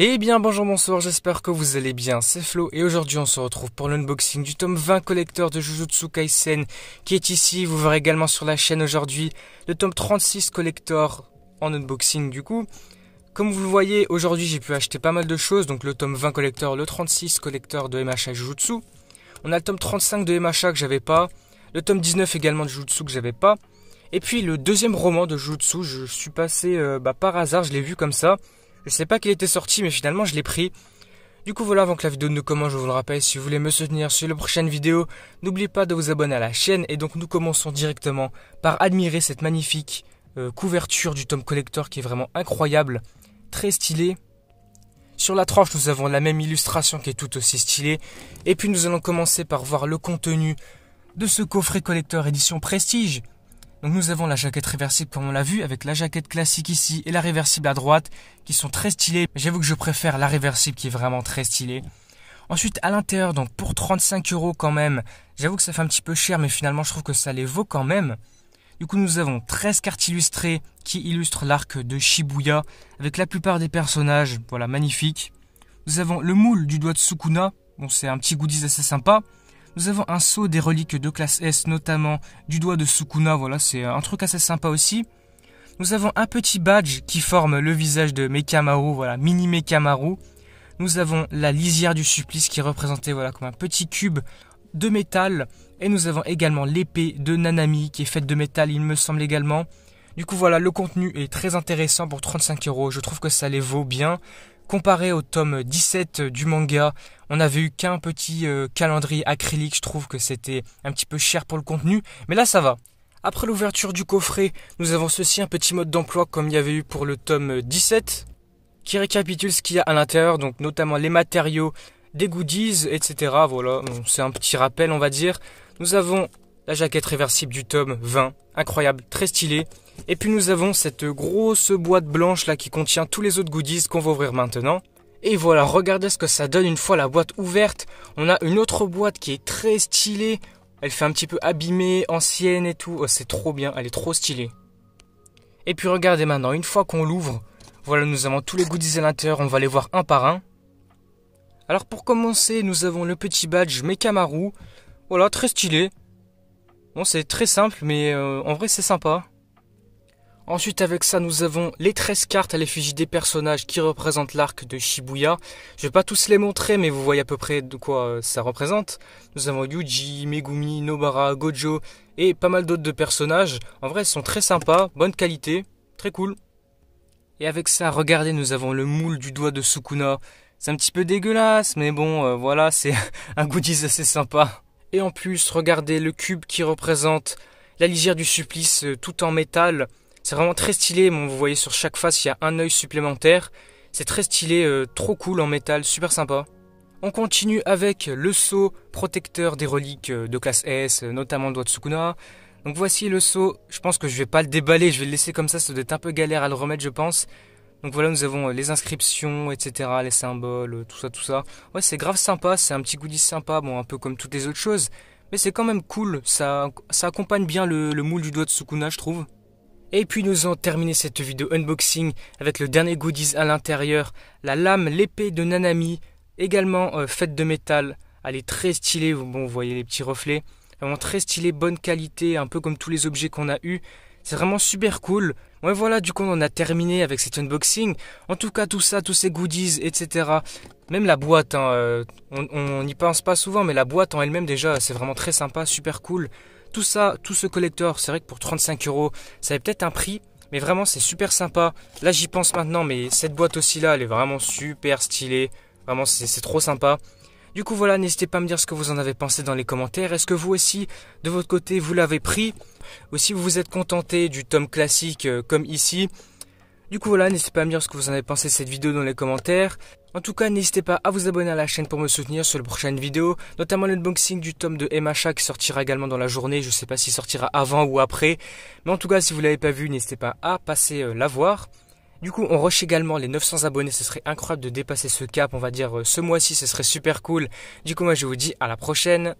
Eh bien bonjour bonsoir, j'espère que vous allez bien, c'est Flo et aujourd'hui on se retrouve pour l'unboxing du tome 20 collecteur de Jujutsu Kaisen qui est ici, vous verrez également sur la chaîne aujourd'hui le tome 36 collector en unboxing du coup. Comme vous le voyez, aujourd'hui j'ai pu acheter pas mal de choses, donc le tome 20 collector, le 36 collector de MHA Jujutsu. On a le tome 35 de MHA que j'avais pas, le tome 19 également de Jujutsu que j'avais pas. Et puis le deuxième roman de Jujutsu, je suis passé euh, bah, par hasard, je l'ai vu comme ça. Je sais pas qu'il était sorti, mais finalement je l'ai pris. Du coup voilà, avant que la vidéo ne commence, je vous le rappelle, si vous voulez me soutenir sur les prochaines vidéos, n'oubliez pas de vous abonner à la chaîne. Et donc nous commençons directement par admirer cette magnifique euh, couverture du tome collector qui est vraiment incroyable, très stylée. Sur la tranche, nous avons la même illustration qui est tout aussi stylée. Et puis nous allons commencer par voir le contenu de ce coffret collector édition prestige. Donc nous avons la jaquette réversible comme on l'a vu, avec la jaquette classique ici et la réversible à droite, qui sont très stylées. J'avoue que je préfère la réversible qui est vraiment très stylée. Ensuite, à l'intérieur, donc pour 35 euros quand même, j'avoue que ça fait un petit peu cher, mais finalement je trouve que ça les vaut quand même. Du coup, nous avons 13 cartes illustrées qui illustrent l'arc de Shibuya, avec la plupart des personnages, voilà, magnifique. Nous avons le moule du doigt de Sukuna, bon c'est un petit goodies assez sympa. Nous avons un seau des reliques de classe S, notamment du doigt de Sukuna, voilà, c'est euh, un truc assez sympa aussi. Nous avons un petit badge qui forme le visage de Mekamaru, voilà, mini Mekamaru. Nous avons la lisière du supplice qui est représentée voilà, comme un petit cube de métal. Et nous avons également l'épée de Nanami qui est faite de métal, il me semble également. Du coup, voilà, le contenu est très intéressant pour 35 euros. Je trouve que ça les vaut bien. Comparé au tome 17 du manga, on n'avait eu qu'un petit euh, calendrier acrylique, je trouve que c'était un petit peu cher pour le contenu, mais là ça va. Après l'ouverture du coffret, nous avons ceci un petit mode d'emploi comme il y avait eu pour le tome 17, qui récapitule ce qu'il y a à l'intérieur, donc notamment les matériaux, des goodies, etc. Voilà, c'est un petit rappel on va dire. Nous avons la jaquette réversible du tome 20, incroyable, très stylée. Et puis nous avons cette grosse boîte blanche là qui contient tous les autres goodies qu'on va ouvrir maintenant. Et voilà, regardez ce que ça donne une fois la boîte ouverte. On a une autre boîte qui est très stylée. Elle fait un petit peu abîmée, ancienne et tout. Oh, c'est trop bien, elle est trop stylée. Et puis regardez maintenant, une fois qu'on l'ouvre, voilà, nous avons tous les goodies à l'intérieur. On va les voir un par un. Alors pour commencer, nous avons le petit badge Mekamaru. Voilà, très stylé. Bon, c'est très simple, mais euh, en vrai, c'est sympa. Ensuite, avec ça, nous avons les 13 cartes à l'effigie des personnages qui représentent l'arc de Shibuya. Je vais pas tous les montrer, mais vous voyez à peu près de quoi euh, ça représente. Nous avons Yuji, Megumi, Nobara, Gojo et pas mal d'autres de personnages. En vrai, ils sont très sympas, bonne qualité, très cool. Et avec ça, regardez, nous avons le moule du doigt de Sukuna. C'est un petit peu dégueulasse, mais bon, euh, voilà, c'est un goodies assez sympa. Et en plus, regardez le cube qui représente la lisière du supplice euh, tout en métal. C'est vraiment très stylé. vous voyez sur chaque face, il y a un œil supplémentaire. C'est très stylé, euh, trop cool en métal, super sympa. On continue avec le sceau protecteur des reliques euh, de classe S, notamment le doigt de Sukuna. Donc voici le sceau. Je pense que je vais pas le déballer, je vais le laisser comme ça. Ça doit être un peu galère à le remettre, je pense. Donc voilà, nous avons euh, les inscriptions, etc., les symboles, euh, tout ça, tout ça. Ouais, c'est grave sympa, c'est un petit goodies sympa, bon, un peu comme toutes les autres choses. Mais c'est quand même cool, ça, ça accompagne bien le, moule du doigt de Sukuna, je trouve. Et puis nous avons terminé cette vidéo unboxing avec le dernier goodies à l'intérieur, la lame, l'épée de Nanami, également euh, faite de métal. Elle est très stylée, vous voyez les petits reflets, vraiment très stylée, bonne qualité, un peu comme tous les objets qu'on a eu. C'est vraiment super cool. Ouais voilà, du coup on a terminé avec cet unboxing. En tout cas tout ça, tous ces goodies, etc. Même la boîte, hein, euh, on n'y pense pas souvent, mais la boîte en elle-même déjà c'est vraiment très sympa, super cool. Tout ça, tout ce collector, c'est vrai que pour 35 euros, ça avait peut-être un prix, mais vraiment c'est super sympa. Là j'y pense maintenant, mais cette boîte aussi là, elle est vraiment super stylée. Vraiment c'est trop sympa. Du coup voilà, n'hésitez pas à me dire ce que vous en avez pensé dans les commentaires. Est-ce que vous aussi, de votre côté, vous l'avez pris Ou si vous vous êtes contenté du tome classique euh, comme ici Du coup voilà, n'hésitez pas à me dire ce que vous en avez pensé de cette vidéo dans les commentaires. En tout cas, n'hésitez pas à vous abonner à la chaîne pour me soutenir sur les prochaines vidéos, notamment l'unboxing du tome de MHA qui sortira également dans la journée. Je ne sais pas s'il sortira avant ou après. Mais en tout cas, si vous ne l'avez pas vu, n'hésitez pas à passer euh, la voir. Du coup, on rush également les 900 abonnés. Ce serait incroyable de dépasser ce cap. On va dire euh, ce mois-ci, ce serait super cool. Du coup, moi, je vous dis à la prochaine.